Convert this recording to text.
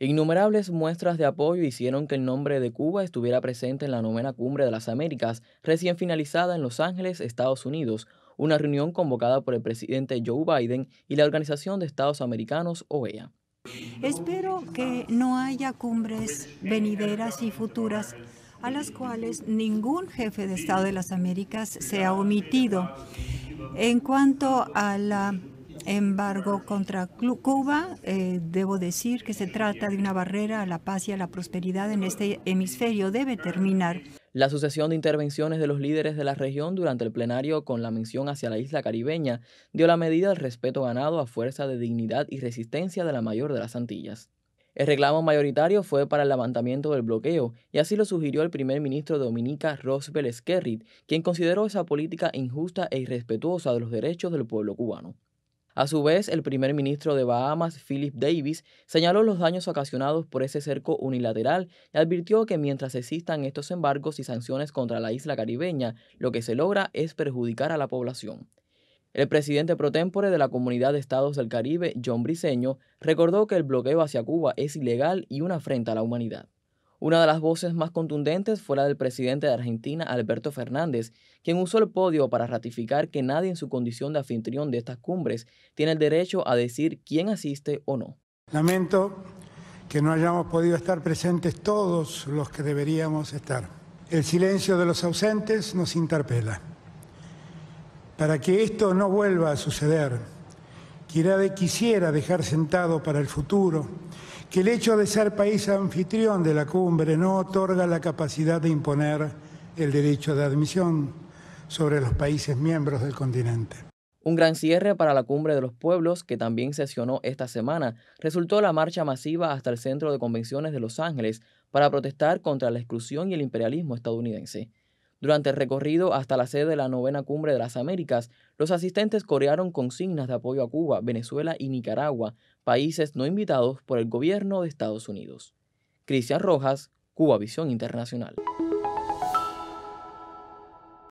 Innumerables muestras de apoyo hicieron que el nombre de Cuba estuviera presente en la novena cumbre de las Américas, recién finalizada en Los Ángeles, Estados Unidos, una reunión convocada por el presidente Joe Biden y la Organización de Estados Americanos, OEA. Espero que no haya cumbres venideras y futuras a las cuales ningún jefe de Estado de las Américas ha omitido. En cuanto a la embargo contra Cuba. Eh, debo decir que se trata de una barrera a la paz y a la prosperidad en este hemisferio. Debe terminar. La sucesión de intervenciones de los líderes de la región durante el plenario con la mención hacia la isla caribeña dio la medida al respeto ganado a fuerza de dignidad y resistencia de la mayor de las Antillas. El reclamo mayoritario fue para el levantamiento del bloqueo, y así lo sugirió el primer ministro de Dominica Roosevelt Skerrit, quien consideró esa política injusta e irrespetuosa de los derechos del pueblo cubano. A su vez, el primer ministro de Bahamas, Philip Davis, señaló los daños ocasionados por ese cerco unilateral y advirtió que mientras existan estos embargos y sanciones contra la isla caribeña, lo que se logra es perjudicar a la población. El presidente protémpore de la Comunidad de Estados del Caribe, John Briceño, recordó que el bloqueo hacia Cuba es ilegal y una afrenta a la humanidad. Una de las voces más contundentes fue la del presidente de Argentina, Alberto Fernández, quien usó el podio para ratificar que nadie en su condición de anfitrión de estas cumbres tiene el derecho a decir quién asiste o no. Lamento que no hayamos podido estar presentes todos los que deberíamos estar. El silencio de los ausentes nos interpela. Para que esto no vuelva a suceder, quisiera dejar sentado para el futuro que el hecho de ser país anfitrión de la cumbre no otorga la capacidad de imponer el derecho de admisión sobre los países miembros del continente. Un gran cierre para la Cumbre de los Pueblos, que también sesionó esta semana, resultó la marcha masiva hasta el Centro de Convenciones de Los Ángeles para protestar contra la exclusión y el imperialismo estadounidense. Durante el recorrido hasta la sede de la novena cumbre de las Américas, los asistentes corearon consignas de apoyo a Cuba, Venezuela y Nicaragua, países no invitados por el gobierno de Estados Unidos. Cristian Rojas, Cuba Visión Internacional.